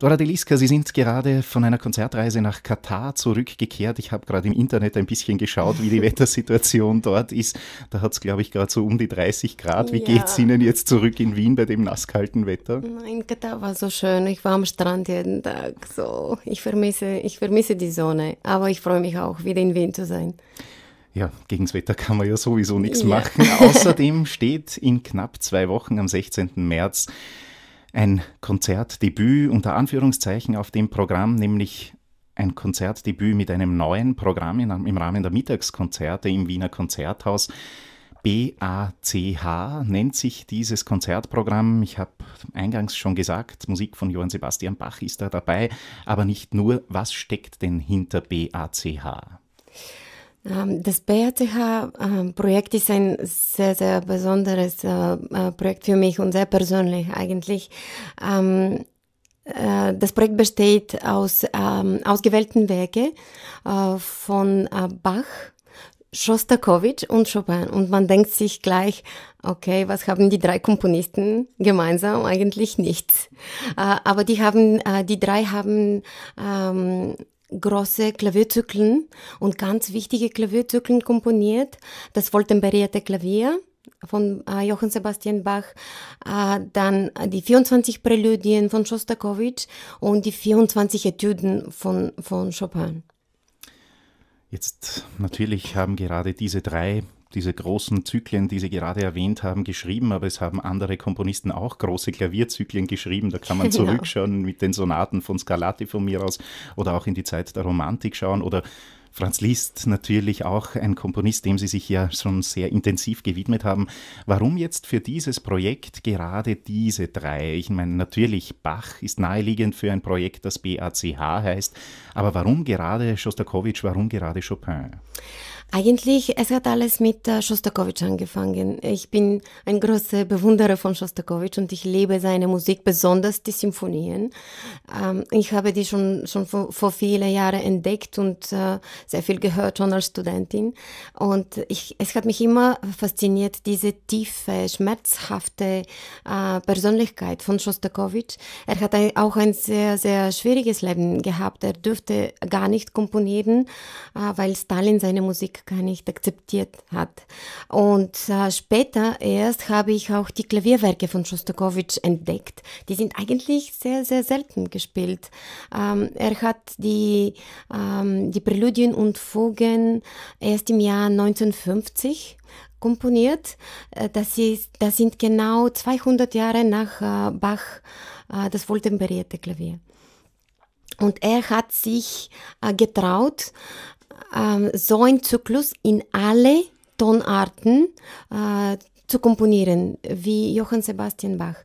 Dora Deliska, Sie sind gerade von einer Konzertreise nach Katar zurückgekehrt. Ich habe gerade im Internet ein bisschen geschaut, wie die Wettersituation dort ist. Da hat es, glaube ich, gerade so um die 30 Grad. Wie ja. geht es Ihnen jetzt zurück in Wien bei dem nasskalten Wetter? Nein, Katar war so schön. Ich war am Strand jeden Tag. So, ich vermisse, ich vermisse die Sonne. Aber ich freue mich auch, wieder in Wien zu sein. Ja, gegen das Wetter kann man ja sowieso nichts ja. machen. Außerdem steht in knapp zwei Wochen am 16. März ein Konzertdebüt unter Anführungszeichen auf dem Programm, nämlich ein Konzertdebüt mit einem neuen Programm im Rahmen der Mittagskonzerte im Wiener Konzerthaus. BACH nennt sich dieses Konzertprogramm. Ich habe eingangs schon gesagt, Musik von Johann Sebastian Bach ist da dabei, aber nicht nur. Was steckt denn hinter BACH? Ähm, das BACH-Projekt ähm, ist ein sehr, sehr besonderes äh, äh, Projekt für mich und sehr persönlich eigentlich. Ähm, äh, das Projekt besteht aus ausgewählten Werken von Bach, Shostakovich und Chopin. Und man denkt sich gleich, okay, was haben die drei Komponisten gemeinsam? Eigentlich nichts. Aber die haben, die drei haben große Klavierzyklen und ganz wichtige Klavierzyklen komponiert. Das Voltenbarierte Klavier von äh, Johann Sebastian Bach, äh, dann die 24 Präludien von Schostakowitsch und die 24 Etüden von, von Chopin. Jetzt natürlich haben gerade diese drei diese großen Zyklen, die Sie gerade erwähnt haben, geschrieben, aber es haben andere Komponisten auch große Klavierzyklen geschrieben. Da kann man genau. zurückschauen mit den Sonaten von Scarlatti von mir aus oder auch in die Zeit der Romantik schauen oder Franz Liszt natürlich auch ein Komponist, dem Sie sich ja schon sehr intensiv gewidmet haben. Warum jetzt für dieses Projekt gerade diese drei? Ich meine, natürlich Bach ist naheliegend für ein Projekt, das BACH heißt, aber warum gerade Schostakowitsch, warum gerade Chopin? Eigentlich, es hat alles mit äh, Shostakovich angefangen. Ich bin ein großer Bewunderer von Shostakovich und ich liebe seine Musik, besonders die Symphonien. Ähm, ich habe die schon, schon vor, vor vielen Jahren entdeckt und äh, sehr viel gehört, schon als Studentin. Und ich, es hat mich immer fasziniert, diese tiefe, schmerzhafte äh, Persönlichkeit von Shostakovich. Er hat auch ein sehr, sehr schwieriges Leben gehabt. Er dürfte gar nicht komponieren, weil Stalin seine Musik gar nicht akzeptiert hat. Und äh, später erst habe ich auch die Klavierwerke von Schostakowitsch entdeckt. Die sind eigentlich sehr, sehr selten gespielt. Ähm, er hat die, ähm, die Präludien und Fugen erst im Jahr 1950 komponiert. Äh, das, ist, das sind genau 200 Jahre nach äh, Bach äh, das wohltemperierte Klavier. Und er hat sich äh, getraut, ähm, so einen Zyklus in alle Tonarten äh, zu komponieren, wie Johann Sebastian Bach.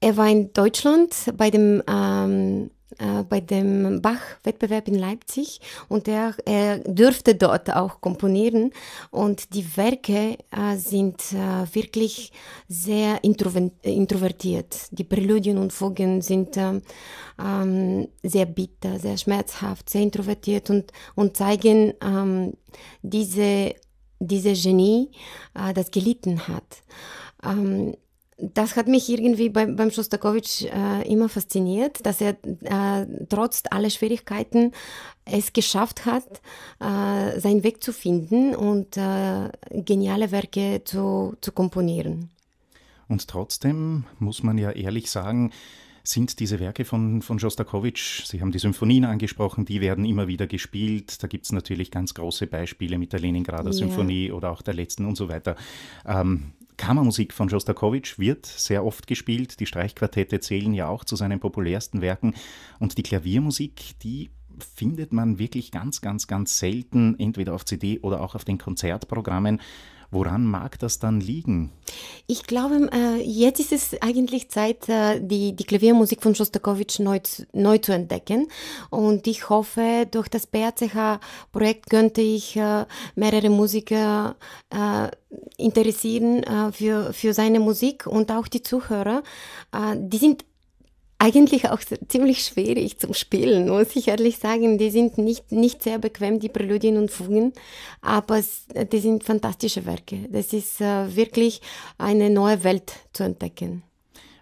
Er war in Deutschland bei dem ähm, äh, bei dem Bach-Wettbewerb in Leipzig und er, er dürfte dort auch komponieren. Und die Werke äh, sind äh, wirklich sehr introvertiert. Die Präludien und Fugen sind ähm, ähm, sehr bitter, sehr schmerzhaft, sehr introvertiert und, und zeigen ähm, diese, diese Genie, äh, das gelitten hat. Ähm, das hat mich irgendwie bei, beim Schostakowitsch äh, immer fasziniert, dass er äh, trotz aller Schwierigkeiten es geschafft hat, äh, seinen Weg zu finden und äh, geniale Werke zu, zu komponieren. Und trotzdem muss man ja ehrlich sagen, sind diese Werke von, von Shostakovich, Sie haben die Symphonien angesprochen, die werden immer wieder gespielt. Da gibt es natürlich ganz große Beispiele mit der Leningrader ja. Symphonie oder auch der letzten und so weiter. Ähm, Kammermusik von Schostakowitsch wird sehr oft gespielt, die Streichquartette zählen ja auch zu seinen populärsten Werken und die Klaviermusik, die findet man wirklich ganz, ganz, ganz selten, entweder auf CD oder auch auf den Konzertprogrammen. Woran mag das dann liegen? Ich glaube, äh, jetzt ist es eigentlich Zeit, äh, die, die Klaviermusik von Schostakowitsch neu, neu zu entdecken. Und ich hoffe, durch das BRCH-Projekt könnte ich äh, mehrere Musiker interessieren für, für seine Musik und auch die Zuhörer. Die sind eigentlich auch ziemlich schwierig zum Spielen, muss ich ehrlich sagen. Die sind nicht, nicht sehr bequem, die Präludien und Fugen, aber die sind fantastische Werke. Das ist äh, wirklich eine neue Welt zu entdecken.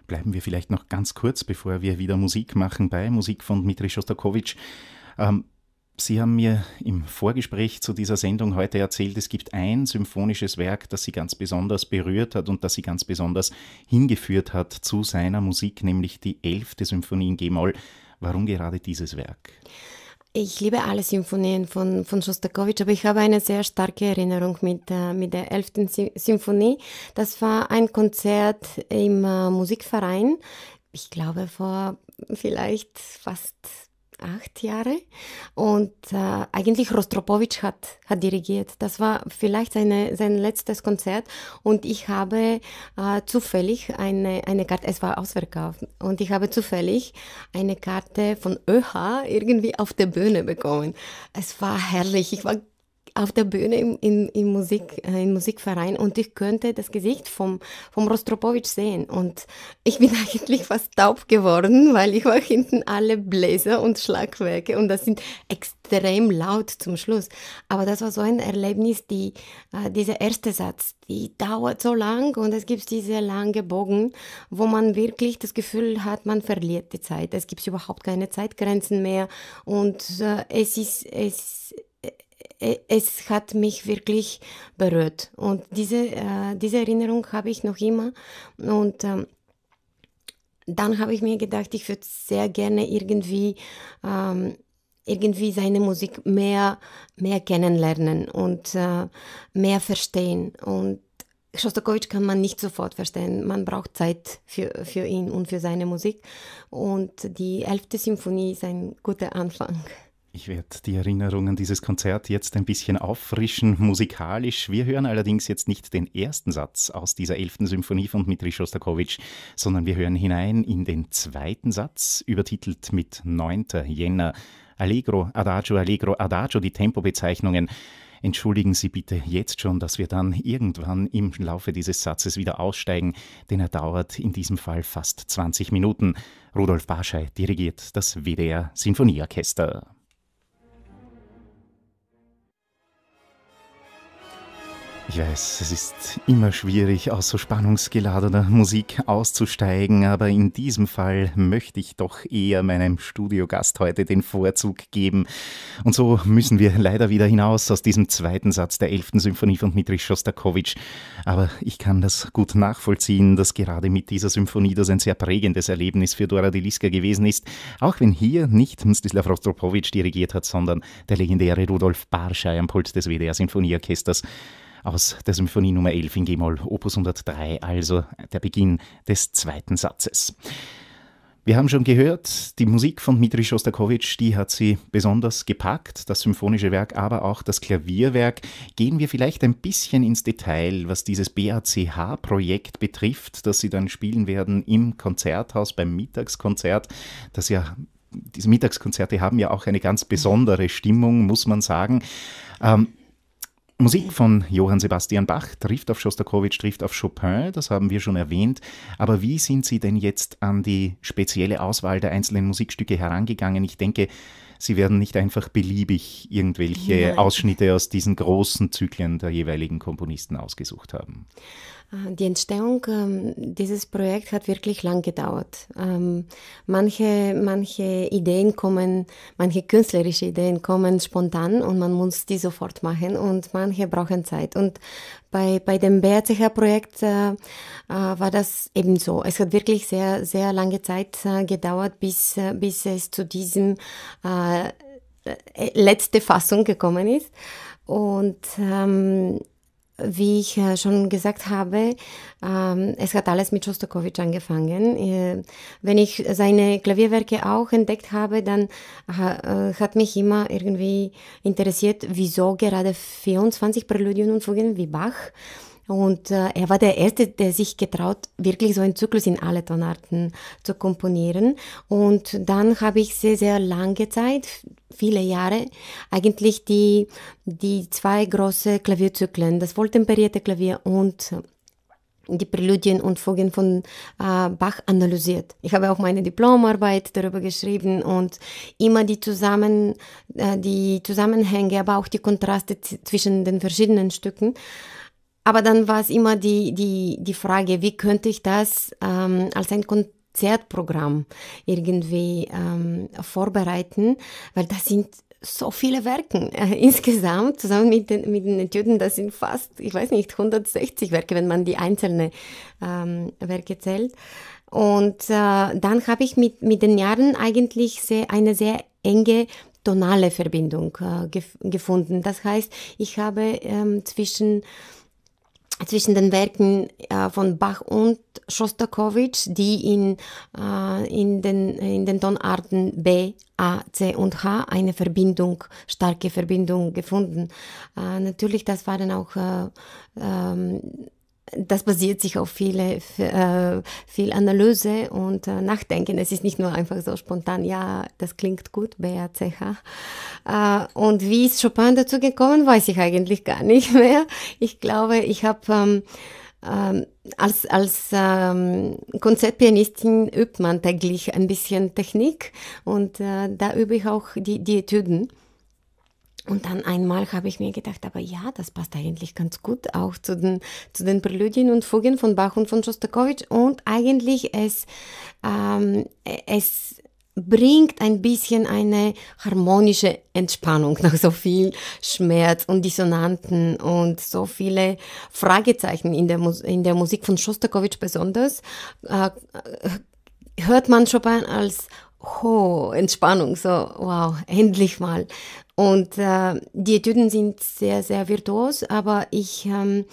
Bleiben wir vielleicht noch ganz kurz, bevor wir wieder Musik machen, bei Musik von Dmitri Shostakovich. Ähm, Sie haben mir im Vorgespräch zu dieser Sendung heute erzählt, es gibt ein symphonisches Werk, das Sie ganz besonders berührt hat und das Sie ganz besonders hingeführt hat zu seiner Musik, nämlich die 11. Symphonie in G-Moll. Warum gerade dieses Werk? Ich liebe alle Symphonien von, von Schostakowitsch, aber ich habe eine sehr starke Erinnerung mit, äh, mit der 11. Sy Symphonie. Das war ein Konzert im äh, Musikverein, ich glaube vor vielleicht fast acht Jahre und äh, eigentlich Rostropowitsch hat, hat dirigiert. Das war vielleicht seine, sein letztes Konzert und ich habe äh, zufällig eine, eine Karte, es war ausverkauft, und ich habe zufällig eine Karte von ÖH irgendwie auf der Bühne bekommen. Es war herrlich, ich war auf der Bühne im, im, im Musik, äh, im Musikverein und ich könnte das Gesicht vom, vom Rostropowitsch sehen. Und ich bin eigentlich fast taub geworden, weil ich war hinten alle Bläser und Schlagwerke und das sind extrem laut zum Schluss. Aber das war so ein Erlebnis, die, äh, dieser erste Satz, die dauert so lang und es gibt diese lange Bogen, wo man wirklich das Gefühl hat, man verliert die Zeit. Es gibt überhaupt keine Zeitgrenzen mehr und äh, es ist, es äh, es hat mich wirklich berührt. Und diese, äh, diese Erinnerung habe ich noch immer. Und ähm, dann habe ich mir gedacht, ich würde sehr gerne irgendwie, ähm, irgendwie seine Musik mehr, mehr kennenlernen und äh, mehr verstehen. Und Shostakovich kann man nicht sofort verstehen. Man braucht Zeit für, für ihn und für seine Musik. Und die 11. Symphonie ist ein guter Anfang. Ich werde die Erinnerungen dieses Konzert jetzt ein bisschen auffrischen musikalisch. Wir hören allerdings jetzt nicht den ersten Satz aus dieser elften Symphonie von Dmitri Shostakovich, sondern wir hören hinein in den zweiten Satz, übertitelt mit 9. Jänner. Allegro, Adagio, Allegro, Adagio, die Tempobezeichnungen. Entschuldigen Sie bitte jetzt schon, dass wir dann irgendwann im Laufe dieses Satzes wieder aussteigen, denn er dauert in diesem Fall fast 20 Minuten. Rudolf Barschei dirigiert das WDR Sinfonieorchester. Ich weiß, es ist immer schwierig, aus so spannungsgeladener Musik auszusteigen, aber in diesem Fall möchte ich doch eher meinem Studiogast heute den Vorzug geben. Und so müssen wir leider wieder hinaus aus diesem zweiten Satz der 11. Symphonie von Dmitri Schostakowitsch. Aber ich kann das gut nachvollziehen, dass gerade mit dieser Symphonie das ein sehr prägendes Erlebnis für Dora Diliska gewesen ist, auch wenn hier nicht Mstislav Rostropowitsch dirigiert hat, sondern der legendäre Rudolf Barschei am Puls des WDR-Sinfonieorchesters aus der Symphonie Nummer 11 in G-Moll, Opus 103, also der Beginn des zweiten Satzes. Wir haben schon gehört, die Musik von Dmitri Schostakowitsch, die hat sie besonders gepackt, das symphonische Werk, aber auch das Klavierwerk. Gehen wir vielleicht ein bisschen ins Detail, was dieses BACH-Projekt betrifft, das sie dann spielen werden im Konzerthaus beim Mittagskonzert, das ja diese Mittagskonzerte haben ja auch eine ganz besondere Stimmung, muss man sagen. Ähm, Musik von Johann Sebastian Bach trifft auf Schostakowitsch, trifft auf Chopin, das haben wir schon erwähnt. Aber wie sind Sie denn jetzt an die spezielle Auswahl der einzelnen Musikstücke herangegangen? Ich denke, Sie werden nicht einfach beliebig irgendwelche Nein. Ausschnitte aus diesen großen Zyklen der jeweiligen Komponisten ausgesucht haben. Äh, die Entstehung ähm, dieses Projekts hat wirklich lang gedauert. Ähm, manche, manche Ideen kommen, manche künstlerische Ideen kommen spontan und man muss die sofort machen und manche brauchen Zeit. Und bei, bei dem BRCH-Projekt äh, äh, war das eben so. Es hat wirklich sehr, sehr lange Zeit äh, gedauert, bis, äh, bis es zu diesem äh, äh letzte Fassung gekommen ist. Und ähm, wie ich äh, schon gesagt habe, ähm, es hat alles mit Schostakowitsch angefangen. Äh, wenn ich seine Klavierwerke auch entdeckt habe, dann äh, hat mich immer irgendwie interessiert, wieso gerade 24 Präludien und Fugen wie Bach. Und äh, er war der Erste, der sich getraut, wirklich so einen Zyklus in alle Tonarten zu komponieren. Und dann habe ich sehr, sehr lange Zeit, viele Jahre, eigentlich die, die zwei große Klavierzyklen, das wohltemperierte Klavier und die Präludien und Fugen von äh, Bach analysiert. Ich habe auch meine Diplomarbeit darüber geschrieben und immer die, Zusammen, äh, die Zusammenhänge, aber auch die Kontraste zwischen den verschiedenen Stücken aber dann war es immer die, die, die Frage, wie könnte ich das ähm, als ein Konzertprogramm irgendwie ähm, vorbereiten, weil das sind so viele Werke äh, insgesamt, zusammen mit den, mit den Etüden, das sind fast, ich weiß nicht, 160 Werke, wenn man die einzelnen ähm, Werke zählt. Und äh, dann habe ich mit, mit den Jahren eigentlich sehr, eine sehr enge tonale Verbindung äh, gef gefunden. Das heißt, ich habe ähm, zwischen zwischen den Werken äh, von Bach und Shostakovich, die in, äh, in, den, in den Tonarten B, A, C und H eine Verbindung, starke Verbindung gefunden. Äh, natürlich, das waren auch äh, ähm, das basiert sich auf viele, äh, viel Analyse und äh, Nachdenken. Es ist nicht nur einfach so spontan, ja, das klingt gut, BACH. Äh, und wie ist Chopin dazu gekommen, weiß ich eigentlich gar nicht mehr. Ich glaube, ich habe ähm, ähm, als, als ähm, Konzertpianistin übt man täglich ein bisschen Technik und äh, da übe ich auch die, die Etüden. Und dann einmal habe ich mir gedacht, aber ja, das passt eigentlich ganz gut auch zu den, zu den Präludien und Fugen von Bach und von Schostakowitsch. Und eigentlich es, ähm, es bringt ein bisschen eine harmonische Entspannung nach so viel Schmerz und Dissonanten und so viele Fragezeichen in der, Mus in der Musik von Schostakowitsch besonders. Äh, hört man Chopin als ho, oh, Entspannung, so wow, endlich mal. Und äh, die Etüden sind sehr, sehr virtuos, aber ich, ähm,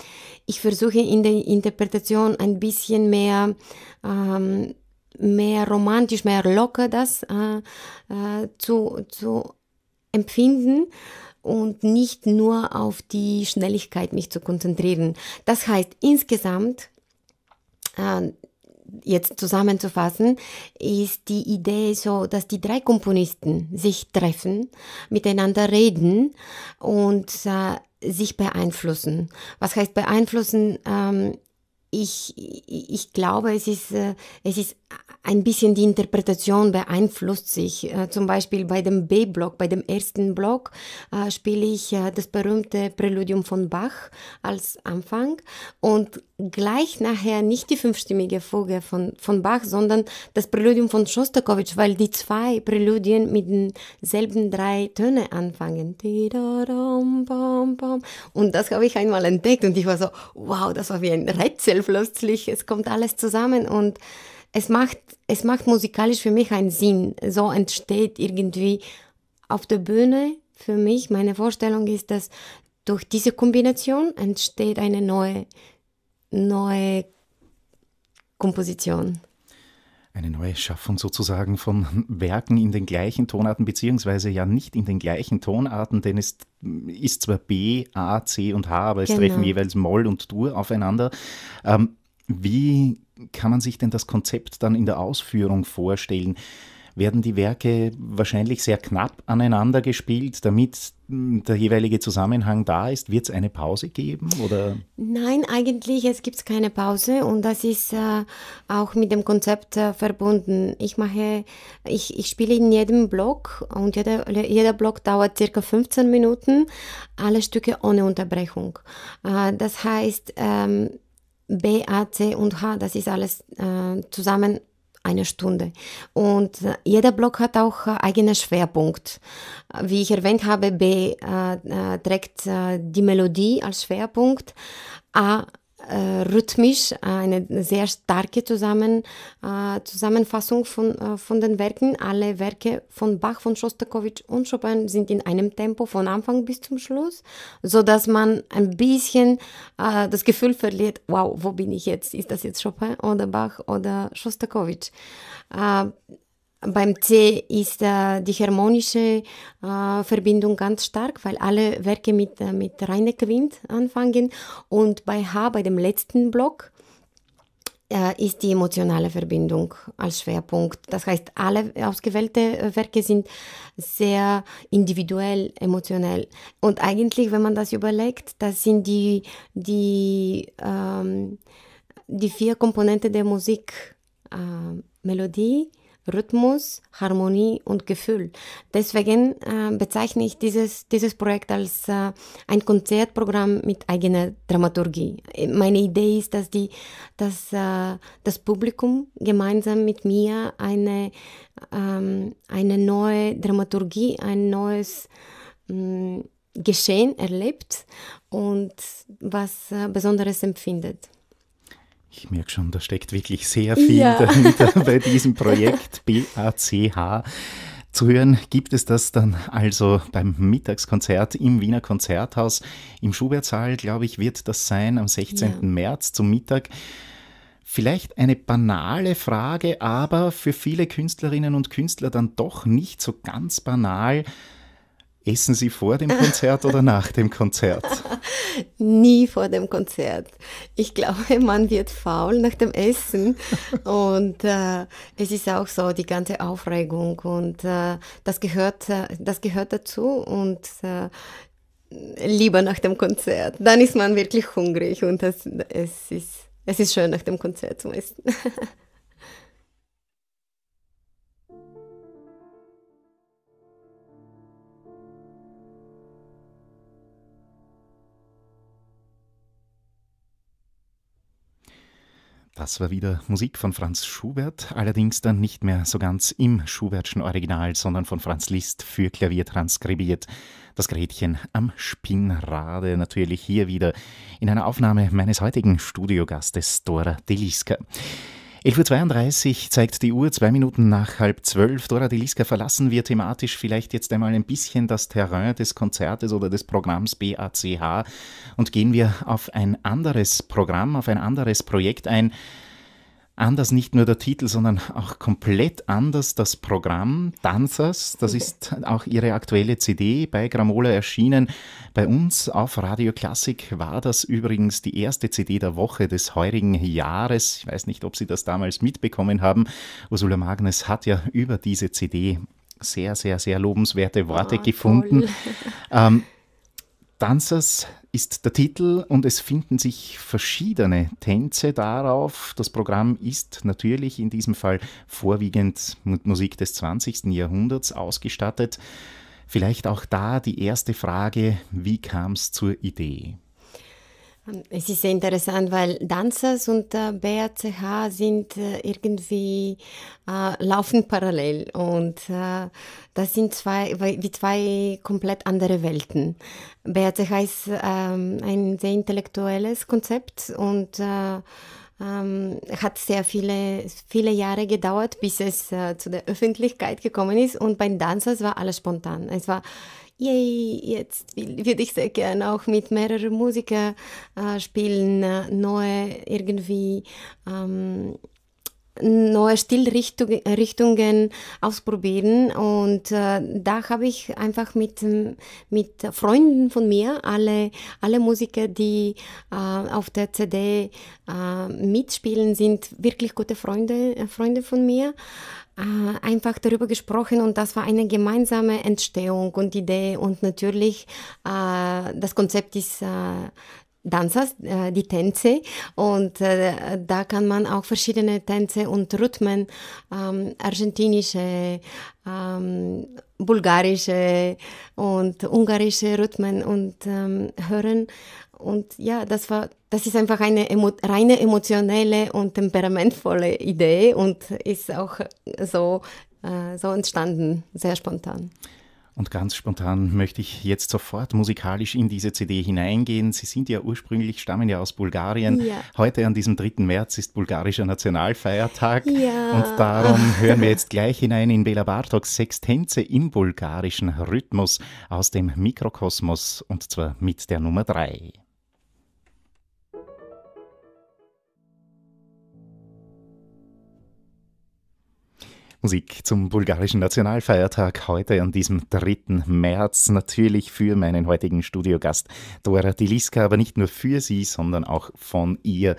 ich versuche in der Interpretation ein bisschen mehr, ähm, mehr romantisch, mehr locker das äh, äh, zu, zu empfinden und nicht nur auf die Schnelligkeit mich zu konzentrieren. Das heißt, insgesamt äh, jetzt zusammenzufassen, ist die Idee so, dass die drei Komponisten sich treffen, miteinander reden und äh, sich beeinflussen. Was heißt beeinflussen? Ähm, ich, ich glaube, es ist, äh, es ist ein bisschen die Interpretation beeinflusst sich. Äh, zum Beispiel bei dem B-Block, bei dem ersten Block äh, spiele ich äh, das berühmte Präludium von Bach als Anfang und gleich nachher nicht die fünfstimmige Fuge von, von Bach, sondern das Präludium von Schostakowitsch, weil die zwei Präludien mit denselben drei Töne anfangen. Und das habe ich einmal entdeckt und ich war so, wow, das war wie ein Rätsel plötzlich. Es kommt alles zusammen und es macht, es macht musikalisch für mich einen Sinn. So entsteht irgendwie auf der Bühne für mich, meine Vorstellung ist, dass durch diese Kombination entsteht eine neue neue Komposition. Eine neue Schaffung sozusagen von Werken in den gleichen Tonarten, beziehungsweise ja nicht in den gleichen Tonarten, denn es ist zwar B, A, C und H, aber es genau. treffen jeweils Moll und Dur aufeinander. Ähm, wie kann man sich denn das Konzept dann in der Ausführung vorstellen? werden die Werke wahrscheinlich sehr knapp aneinander gespielt, damit der jeweilige Zusammenhang da ist? Wird es eine Pause geben? Oder? Nein, eigentlich es gibt keine Pause und das ist äh, auch mit dem Konzept äh, verbunden. Ich mache, ich, ich spiele in jedem Block und jeder, jeder Block dauert circa 15 Minuten, alle Stücke ohne Unterbrechung. Äh, das heißt, ähm, B, A, C und H, das ist alles äh, zusammen eine Stunde. Und äh, jeder Block hat auch äh, eigenen Schwerpunkt. Wie ich erwähnt habe, B äh, äh trägt die Melodie als Schwerpunkt, A äh, rhythmisch äh, eine sehr starke Zusammen, äh, Zusammenfassung von, von den Werken. Alle Werke von Bach, von Schostakowitsch und Chopin sind in einem Tempo von Anfang bis zum Schluss, sodass man ein bisschen das Gefühl verliert, wow, wo bin ich jetzt? Ist das jetzt Chopin oder Bach oder Schostakowitsch? Beim C ist äh, die harmonische äh, Verbindung ganz stark, weil alle Werke mit, äh, mit reiner Quint anfangen. Und bei H, bei dem letzten Block, äh, ist die emotionale Verbindung als Schwerpunkt. Das heißt, alle ausgewählte äh, Werke sind sehr individuell, emotionell. Und eigentlich, wenn man das überlegt, das sind die, die, ähm, die vier Komponenten der Musik. Äh, Melodie, Rhythmus, Harmonie und Gefühl. Deswegen äh, bezeichne ich dieses, dieses Projekt als äh, ein Konzertprogramm mit eigener Dramaturgie. Meine Idee ist, dass, die, dass äh, das Publikum gemeinsam mit mir eine, ähm, eine neue Dramaturgie, ein neues mh, mm, Geschehen erlebt und was äh, Besonderes empfindet. Ich merke schon, da steckt wirklich sehr viel ja. dahinter bei diesem Projekt BACH. Zu hören gibt es das dann also beim Mittagskonzert im Wiener Konzerthaus. Im Schubertsaal, glaube ich, wird das sein am 16. Ja. März zum Mittag. Vielleicht eine banale Frage, aber für viele Künstlerinnen und Künstler dann doch nicht so ganz banal. Essen Sie vor dem Konzert oder nach dem Konzert? Nie vor dem Konzert. Ich glaube, man wird faul nach dem Essen. Und äh, es ist auch so, die ganze Aufregung. Und äh, das, gehört, äh, das gehört dazu. Und äh, lieber nach dem Konzert. Dann ist man wirklich hungrig. Und das, es, ist, es ist schön, nach dem Konzert zu essen. Das war wieder Musik von Franz Schubert, allerdings dann nicht mehr so ganz im Schubertschen Original, sondern von Franz Liszt für Klavier transkribiert. Das Gretchen am Spinnrade natürlich hier wieder in einer Aufnahme meines heutigen Studiogastes Dora Deliska. 11.32 Uhr zeigt die Uhr, zwei Minuten nach halb zwölf. Dora Deliska, verlassen wir thematisch vielleicht jetzt einmal ein bisschen das Terrain des Konzertes oder des Programms BACH und gehen wir auf ein anderes Programm, auf ein anderes Projekt ein, anders nicht nur der Titel, sondern auch komplett anders das Programm Dancers. Das mhm. ist auch ihre aktuelle CD bei Gramola erschienen. Bei uns auf Radio Klassik war das übrigens die erste CD der Woche des heurigen Jahres. Ich weiß nicht, ob Sie das damals mitbekommen haben. Ursula Magnes hat ja über diese CD sehr, sehr, sehr lobenswerte Worte oh, gefunden. Ähm, Dancers ist der Titel und es finden sich verschiedene Tänze darauf. Das Programm ist natürlich in diesem Fall vorwiegend mit Musik des 20. Jahrhunderts ausgestattet. Vielleicht auch da die erste Frage, wie kam es zur Idee? Es ist sehr interessant, weil Danzas und äh, BACH sind äh, irgendwie äh, laufen parallel und äh, das sind zwei wie zwei komplett andere Welten. BACH ist ähm, ein sehr intellektuelles Konzept und äh, ähm, hat sehr viele, viele Jahre gedauert, bis es äh, zu der Öffentlichkeit gekommen ist. Und beim Dancers war alles spontan. Es war yay, jetzt würde ich sehr gerne auch mit mehreren Musikern äh, spielen, äh, neue irgendwie ähm, neue Stilrichtungen ausprobieren. Und äh, da habe ich einfach mit, mit Freunden von mir, alle, alle Musiker, die äh, auf der CD äh, mitspielen, sind wirklich gute Freunde, äh, Freunde von mir äh, einfach darüber gesprochen und das war eine gemeinsame Entstehung und Idee und natürlich äh, das Konzept ist äh, Danzas, äh, die Tänze. Und äh, da kann man auch verschiedene Tänze und Rhythmen, ähm, argentinische, ähm, bulgarische und ungarische Rhythmen und ähm, hören. Und ja, das war, das ist einfach eine emo reine emotionelle und temperamentvolle Idee und ist auch so, äh, so entstanden, sehr spontan. Und ganz spontan möchte ich jetzt sofort musikalisch in diese CD hineingehen. Sie sind ja ursprünglich, stammen ja aus Bulgarien. Ja. Heute an diesem 3. März ist bulgarischer Nationalfeiertag. Ja. Und darum hören wir jetzt gleich hinein in Bela Bartoks Sextenze im bulgarischen Rhythmus aus dem Mikrokosmos und zwar mit der Nummer 3. Musik zum bulgarischen Nationalfeiertag heute an diesem 3. März. Natürlich für meinen heutigen Studiogast Dora Diliska, aber nicht nur für sie, sondern auch von ihr.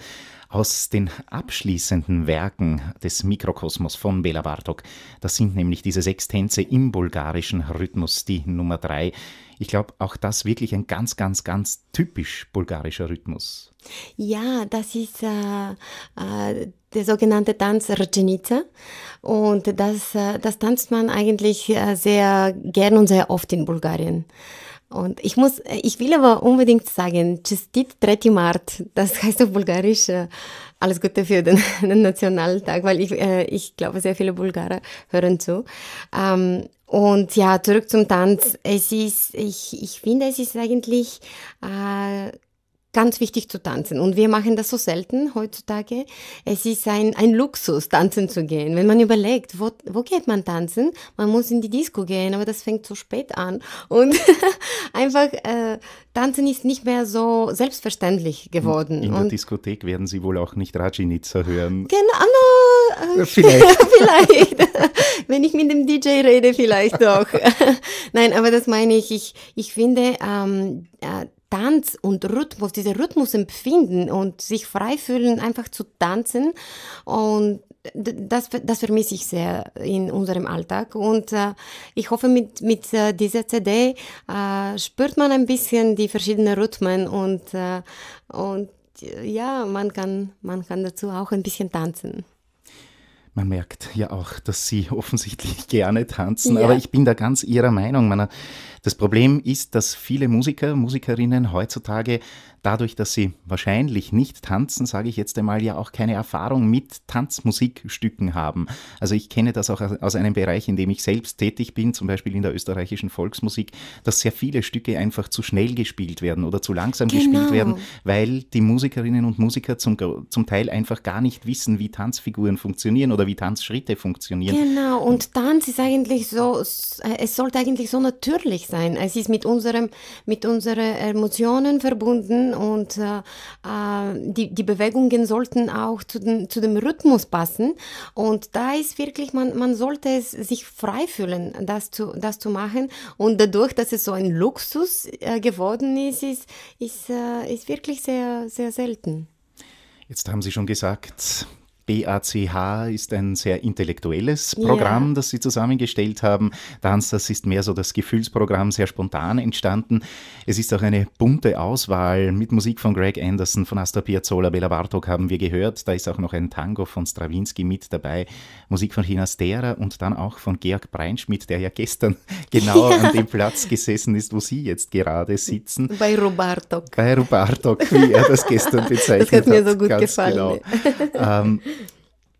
Aus den abschließenden Werken des Mikrokosmos von Bela Bartok. Das sind nämlich diese sechs Tänze im bulgarischen Rhythmus, die Nummer drei. Ich glaube, auch das wirklich ein ganz, ganz, ganz typisch bulgarischer Rhythmus. Ja, das ist äh, äh, der sogenannte Tanz Rjenica. Und das, äh, das tanzt man eigentlich äh, sehr gern und sehr oft in Bulgarien. Und ich muss, äh, ich will aber unbedingt sagen, Честит Treti Mart, das heißt auf Bulgarisch, äh, alles Gute für den, den Nationaltag, weil ich, ich glaube, sehr viele Bulgarer hören zu. Ähm, und ja, zurück zum Tanz. Es ist, ich, ich finde, es ist eigentlich ganz wichtig zu tanzen. Und wir machen das so selten heutzutage. Es ist ein, ein Luxus, tanzen zu gehen. Wenn man überlegt, wo, wo geht man tanzen? Man muss in die Disco gehen, aber das fängt zu spät an. Und einfach äh, tanzen ist nicht mehr so selbstverständlich geworden. In der Und Diskothek werden Sie wohl auch nicht Rajinitsa hören. Genau, Vielleicht. vielleicht. Wenn ich mit dem DJ rede, vielleicht doch. Nein, aber das meine ich. Ich, ich finde, ähm, äh, Tanz und Rhythmus, diese Rhythmus empfinden und sich frei fühlen, einfach zu tanzen. Und das, das vermisse ich sehr in unserem Alltag. Und äh, ich hoffe, mit, mit äh, dieser CD äh, spürt man ein bisschen die verschiedenen Rhythmen und, äh, und ja, man kann, man kann dazu auch ein bisschen tanzen. Man merkt ja auch, dass Sie offensichtlich gerne tanzen, ja. aber ich bin da ganz Ihrer Meinung. Das Problem ist, dass viele Musiker, Musikerinnen heutzutage dadurch, dass sie wahrscheinlich nicht tanzen, sage ich jetzt einmal, ja auch keine Erfahrung mit Tanzmusikstücken haben. Also ich kenne das auch aus einem Bereich, in dem ich selbst tätig bin, zum Beispiel in der österreichischen Volksmusik, dass sehr viele Stücke einfach zu schnell gespielt werden oder zu langsam genau. gespielt werden, weil die Musikerinnen und Musiker zum, zum Teil einfach gar nicht wissen, wie Tanzfiguren funktionieren oder wie Tanzschritte funktionieren. Genau, und Tanz ist eigentlich so, es sollte eigentlich so natürlich sein. Es ist mit, unserem, mit unseren Emotionen verbunden und äh, äh, die, die Bewegungen sollten auch zu, den, zu dem Rhythmus passen. Und da ist wirklich, man, man sollte es sich frei fühlen, das zu, das zu machen. Und dadurch, dass es so ein Luxus äh, geworden ist, ist, ist, äh, ist wirklich sehr, sehr selten. Jetzt haben Sie schon gesagt, BACH ist ein sehr intellektuelles Programm, yeah. das Sie zusammengestellt haben. Tanz, das ist mehr so das Gefühlsprogramm, sehr spontan entstanden. Es ist auch eine bunte Auswahl mit Musik von Greg Anderson, von Astor Piazzolla, Bela Bartok haben wir gehört. Da ist auch noch ein Tango von Stravinsky mit dabei, Musik von Chinastera und dann auch von Georg Breinschmidt, der ja gestern genau an dem Platz gesessen ist, wo Sie jetzt gerade sitzen. Bei Rubartok. Bei Rubartok, wie er das gestern bezeichnet hat. Das hat mir so gut Ganz gefallen. Genau. Ähm,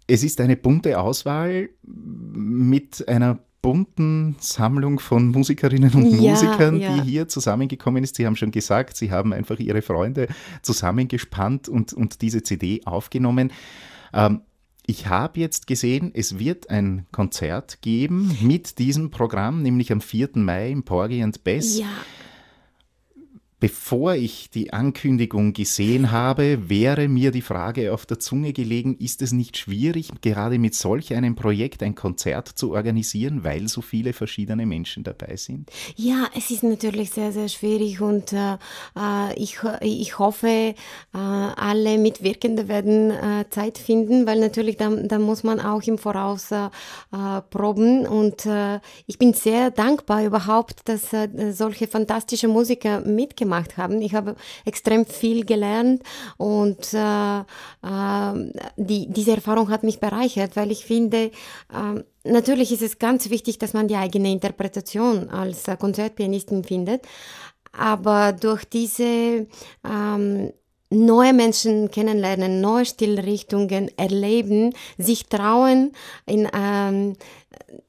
Es ist eine bunte Auswahl mit einer bunten Sammlung von Musikerinnen und ja, Musikern, ja. die hier zusammengekommen ist. Sie haben schon gesagt, sie haben einfach ihre Freunde zusammengespannt und, und diese CD aufgenommen. Ähm, ich habe jetzt gesehen, es wird ein Konzert geben mit diesem Programm, nämlich am 4. Mai im Porgy and Bess. Ja. Bevor ich die Ankündigung gesehen habe, wäre mir die Frage auf der Zunge gelegen, ist es nicht schwierig, gerade mit solch einem Projekt ein Konzert zu organisieren, weil so viele verschiedene Menschen dabei sind? Ja, es ist natürlich sehr, sehr schwierig und äh, äh ich, ich hoffe, äh, alle Mitwirkenden werden äh, Zeit finden, weil natürlich da, da muss man auch im Voraus äh, äh, proben und ich bin sehr dankbar überhaupt, dass solche fantastische Musiker mitgemacht gemacht haben. Ich habe extrem viel gelernt und äh, äh, die, diese Erfahrung hat mich bereichert, weil ich finde, äh, natürlich ist es ganz wichtig, dass man die eigene Interpretation als äh, Konzertpianistin findet, aber durch diese ähm, neue Menschen kennenlernen, neue Stilrichtungen erleben, sich trauen, in, ähm,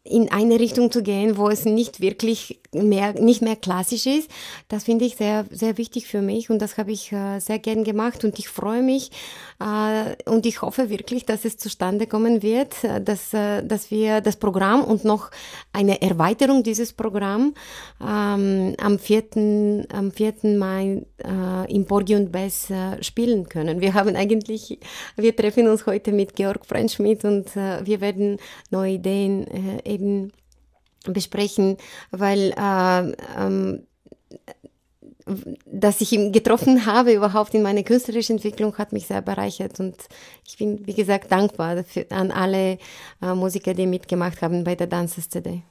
in eine Richtung zu gehen, wo es nicht wirklich mehr, nicht mehr klassisch ist. Das finde ich sehr, sehr wichtig für mich und das habe ich äh, sehr gern gemacht und ich freue mich äh, und ich hoffe wirklich, dass es zustande kommen wird, äh, dass, äh, dass wir das Programm und noch eine Erweiterung dieses Programms ähm, am 4. Am 4. Mai äh, im Borgi und Bess äh, spielen können. Wir haben eigentlich, wir treffen uns heute mit Georg Frenschmidt und wir werden neue Ideen äh, eben besprechen, weil äh, ähm, dass ich ihn getroffen habe, überhaupt in meiner künstlerischen Entwicklung, hat mich sehr bereichert. Und ich bin, wie gesagt, dankbar dafür, an alle äh, Musiker, die mitgemacht haben bei der Dances Today.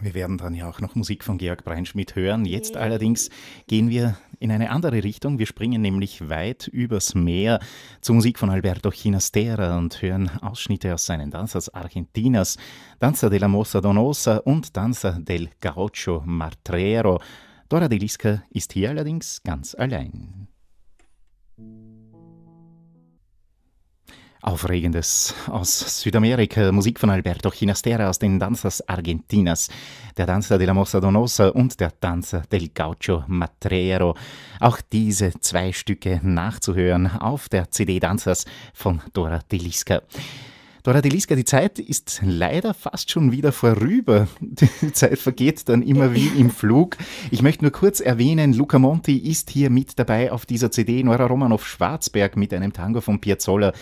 Wir werden dann ja auch noch Musik von Georg Breinschmidt hören. Jetzt ja. allerdings gehen wir in eine andere Richtung. Wir springen nämlich weit übers Meer zur Musik von Alberto Ginastera und hören Ausschnitte aus seinen Danzas Argentinas, Danza de la Mossa Donosa und Danza del Gaucho Martrero. Dora Delisca ist hier allerdings ganz allein. Aufregendes aus Südamerika, Musik von Alberto Ginastera aus den Danzas Argentinas, der Danza de la Mossa Donosa und der Danza del Gaucho Matrero. Auch diese zwei Stücke nachzuhören auf der CD Danzas von Dora Deliska. Dora Deliska, die Zeit ist leider fast schon wieder vorüber. Die Zeit vergeht dann immer wie im Flug. Ich möchte nur kurz erwähnen, Luca Monti ist hier mit dabei auf dieser CD, Nora Romanoff Schwarzberg mit einem Tango von Piazzolla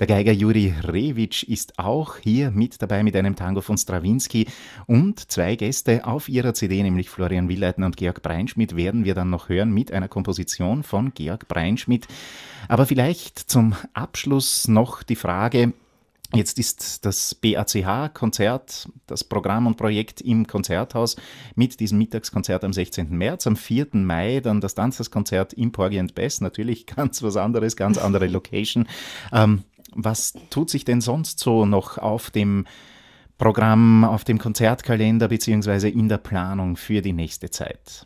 der Geiger Juri Rewitsch ist auch hier mit dabei mit einem Tango von Strawinsky und zwei Gäste auf ihrer CD, nämlich Florian Willeiten und Georg Breinschmidt, werden wir dann noch hören mit einer Komposition von Georg Breinschmidt. Aber vielleicht zum Abschluss noch die Frage, Jetzt ist das BACH-Konzert, das Programm und Projekt im Konzerthaus mit diesem Mittagskonzert am 16. März, am 4. Mai dann das Tanzeskonzert im Porgy and Bess. natürlich ganz was anderes, ganz andere Location. Ähm, was tut sich denn sonst so noch auf dem Programm, auf dem Konzertkalender beziehungsweise in der Planung für die nächste Zeit?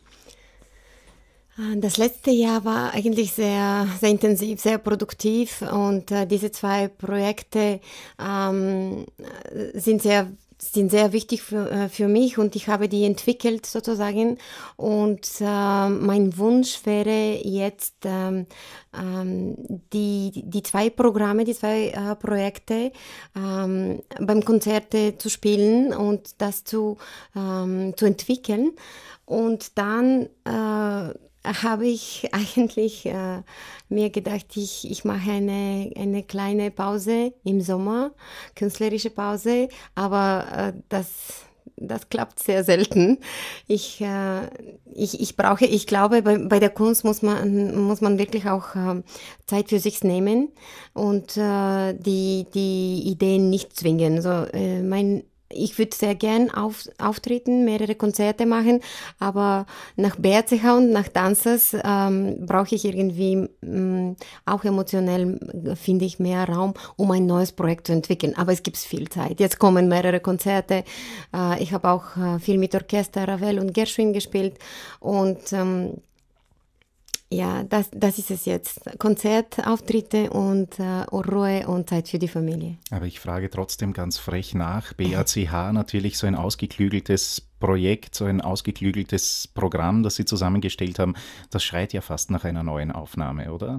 Das letzte Jahr war eigentlich sehr, sehr intensiv, sehr produktiv und äh, diese zwei Projekte ähm, sind sehr wichtig sind sehr wichtig für, äh, für mich und ich habe die entwickelt sozusagen. Und äh, mein Wunsch wäre jetzt, ähm, ähm, die, die zwei Programme, die zwei äh, Projekte ähm, beim Konzerte zu spielen und das zu, ähm, zu entwickeln und dann äh, habe ich eigentlich äh, mir gedacht, ich, ich mache eine, eine kleine Pause im Sommer, künstlerische Pause, aber äh, das, das klappt sehr selten. Ich, äh, ich, ich brauche, ich glaube, bei, bei der Kunst muss man, muss man wirklich auch äh, Zeit für sich nehmen und äh, die, die Ideen nicht zwingen. So, äh, mein ich würde sehr gern auf, auftreten, mehrere Konzerte machen, aber nach Berzicher und nach Danzers ähm, brauche ich irgendwie mh, mm, auch emotionell, finde ich, mehr Raum, um ein neues Projekt zu entwickeln. Aber es gibt viel Zeit. Jetzt kommen mehrere Konzerte. Äh, ich habe auch äh, viel mit Orchester, Ravel und Gershwin gespielt und ähm, ja, das, das ist es jetzt. Konzertauftritte und äh, Ruhe und Zeit für die Familie. Aber ich frage trotzdem ganz frech nach. BACH natürlich so ein ausgeklügeltes Projekt, so ein ausgeklügeltes Programm, das Sie zusammengestellt haben. Das schreit ja fast nach einer neuen Aufnahme, oder?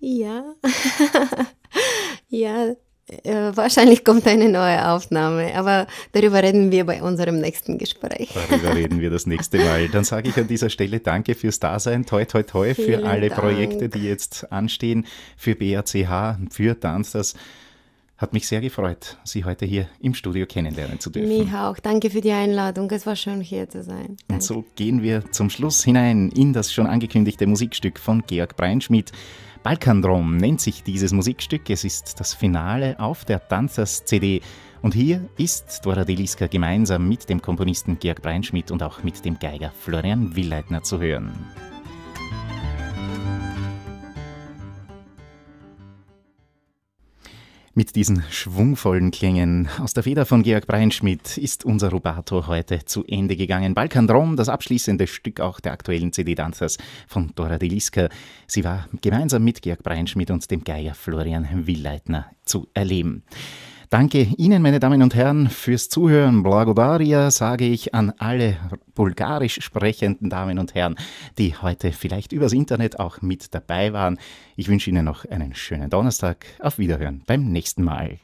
Ja. ja, äh, wahrscheinlich kommt eine neue Aufnahme, aber darüber reden wir bei unserem nächsten Gespräch. Darüber reden wir das nächste Mal. Dann sage ich an dieser Stelle Danke fürs Dasein, toi toi toi Vielen für alle Dank. Projekte, die jetzt anstehen, für BACH, für Tanz Hat mich sehr gefreut, Sie heute hier im Studio kennenlernen zu dürfen. Mich auch. Danke für die Einladung. Es war schön, hier zu sein. Danke. Und so gehen wir zum Schluss hinein in das schon angekündigte Musikstück von Georg Breinschmidt. Balkandrom nennt sich dieses Musikstück. Es ist das Finale auf der Danzers cd Und hier ist Dora Deliska gemeinsam mit dem Komponisten Georg Breinschmidt und auch mit dem Geiger Florian Willeitner zu hören. Mit diesen schwungvollen Klängen aus der Feder von Georg Breinschmidt ist unser Rubato heute zu Ende gegangen. Balkan Rom, das abschließende Stück auch der aktuellen CD Danzers von Dora Deliska. Sie war gemeinsam mit Georg Breinschmidt und dem Geier Florian Willleitner zu erleben. Danke Ihnen, meine Damen und Herren, fürs Zuhören. Blagodaria sage ich an alle bulgarisch sprechenden Damen und Herren, die heute vielleicht übers Internet auch mit dabei waren. Ich wünsche Ihnen noch einen schönen Donnerstag. Auf Wiederhören beim nächsten Mal.